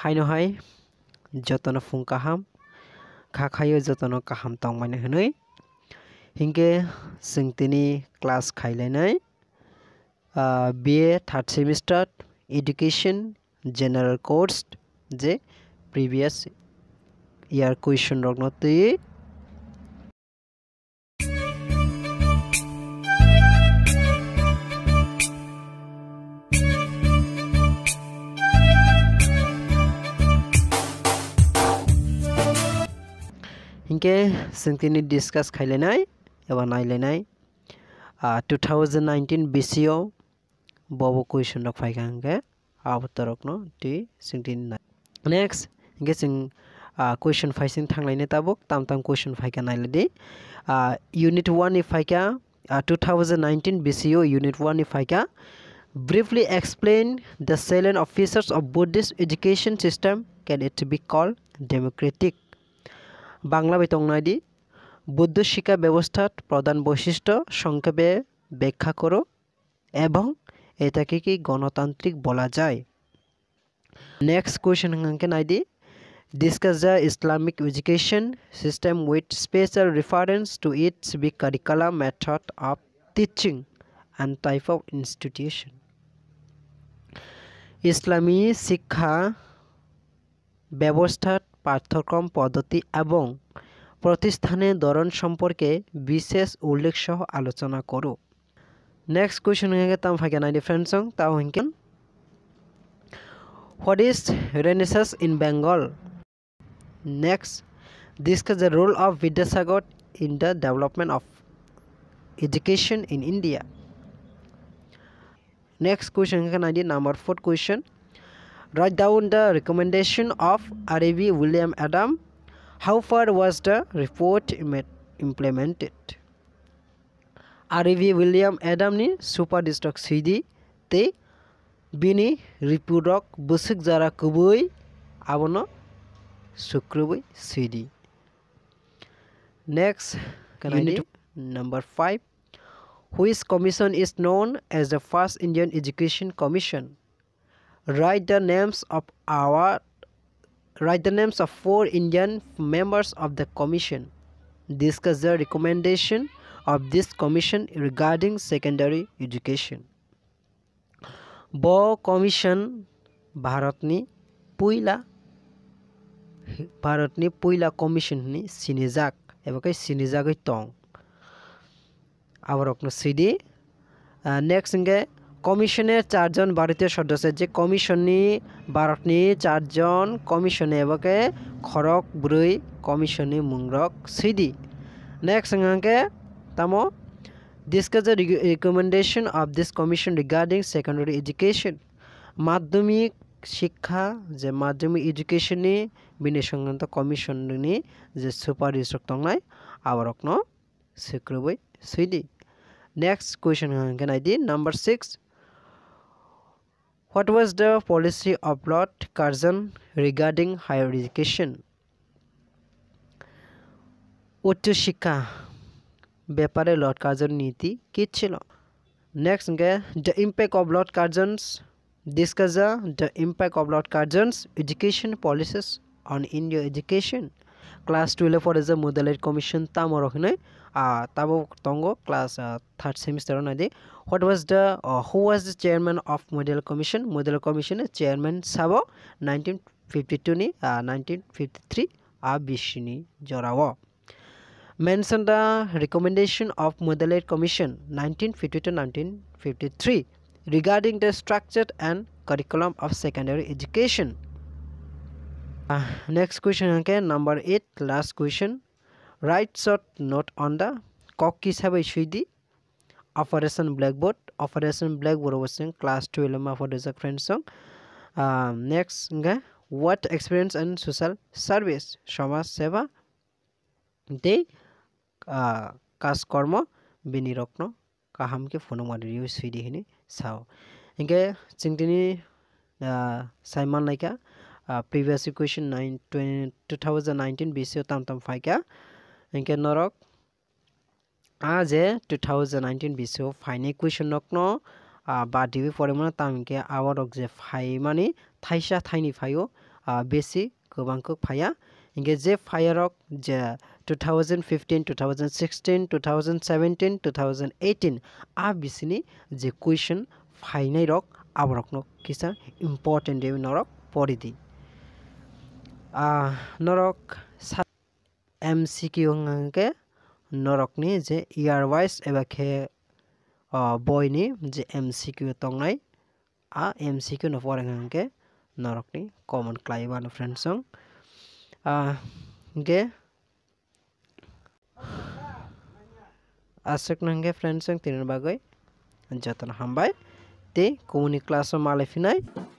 হাইন হাইনহাই যতন ফুং কাহাম খা খাই যতন কাহাম তংমাইন হনই হিংকে সিংতিনি ক্লাস খাইলাইনাই BA third semester education general course যে প্রিভিয়াস ইয়ার কুয়েশন রগ্নতই হিংকে চিংকিনি ডিছকাছ খাইলে নাই এবাৰ নাইলে নাই two thousand nineteen B C O' বব কুৱেশ্যন দক ফাইকা হেংকে আৱতৰক ন তুই চিংকিনি নাই নেক্সট হিংকে চিং কুৱেশ্যন ফাইচিং থাকলাইনে তাবক তাম তাম কুৱেশ্যন ফাইকা নাইলে দেই ইউনিট ওৱান ই ফাইকা two thousand nineteen B C O' unit one ই ফাইকা briefly explain the salient features of Buddhist education system can it be call democratic Bangla বেতন নয়দি বৌদ্ধ শিক্ষা ব্যবস্থার প্রধান বৈশিষ্ট্য সংক্ষেপে ব্যাখ্যা করো এবং এটাকে কি গণতান্ত্রিক বলা যায় নেক্সট কোয়েশন হাঙ্কেন আইডি discuss the Islamic education system with special reference to its বি curriculum method of teaching and type of institution ইসলামী শিক্ষা ব্যবস্থার পাঠ্যক্রম পদ্ধতি এবং প্রতিষ্ঠানের ধরন সম্পর্কে বিশেষ উল্লেখ সহ আলোচনা করো নেক্সট কোয়েশ্চন হয়ে গেতাম ফাঁকে নাই ডিফারেন্স তাও হিংকেন what is renaissance in Bengal next discuss the role of Vidyasagar in the development of education in India. Next question can I number four question Write down the recommendation of R.A.V. William Adam. How far was the report implemented? R.A.V. William Adam ni super district CD te bini ripurok Busik Zara kubui abono sukrubui CD. Next, can Unit I need number five? Which commission is known as the first Indian Education Commission? write the names of our write the names of four indian members of the commission discuss the recommendation of this commission regarding secondary education commission ব commission भारतनि पुइला भारतनि पुइला कमिशननि सिनिजाक एबाखै सिनिजाकै तं आबारकनो सिदि next इंगे কমিশনের চারজন ভারতীয় সদস্যের যে কমিশনি ভারতনি চারজন কমিশনে এবকে খরক ব্রুই কমিশনি মুংরক সিডি নেক্সট সঙ্গে তাম discuss the recommendation of this commission regarding secondary education মাধ্যমিক শিক্ষা যে মাধ্যমিক এডুকেশনে বিনে সংক্রান্ত কমিশননি যে সুপারিশ রক্তংনাই আবারকনো স্বীকৃবই সুইদি নেক্সট কুয়েশন হাঙ্কে নাইদি number six What was the policy of Lord Curzon regarding higher education? Uttushika Bepare Lord Curzon Niti Kichilo. Next, the impact of Lord Curzon's discuss the impact of Lord Curzon's education policies on India education. Class twelve पढ़े जो Mudaliar commission तम तब तंग class third semester what was the who was the chairman of Mudaliar commission Mudaliar commission chairman सब nineteen fifty two nineteen fifty three आ mention the recommendation of Mudaliar commission nineteen fifty two nineteen fifty three regarding the structure and curriculum of secondary education next question হৈছে number eight last question write short note on the cock হিচাপে চুইদি operation blackboard operation blackboard অৱশ্যে class twelve operation friend চং next হিচাপে what experience in social service সমাজ সেৱা দেই কাজ কৰ্ম বিনিৰত্ন কাহামকে ফোন মাৰি চুইদিখিনি চাওঁ এনেকৈ চিংটিনি চাইমান নাইকিয়া previous equation 9, 20, 2019 BCO tam tam phi kya आ norok आज 2019 BCO final equation nokno বা ডিবি পরিমাণ তামকে আবারক যে ফাই মানে থাইসা থাইনি ফাইও বেশি गोबांखौ फाया इंगे जे फायरक जे 2015 2016 2017 2018 आ बिसिनि जे क्वेश्चन फाइनाय रक आवरकनो किसा इम्पोर्टेन्ट देव नरक पढ़ी नरक सात एम सि किउ हांगे नरकनि जे इयार वाइज एबा खे बयनि जे एम सि किउ तंनाय आ एम सि किउ न परां हांगे नरकनि कमन क्लाइबानो फ्रेंड्स जों गे आसक नंगे फ्रेंड्स जों तिनर बागै जतन हामबाय ते कमुनि क्लासाव मालायफिनाय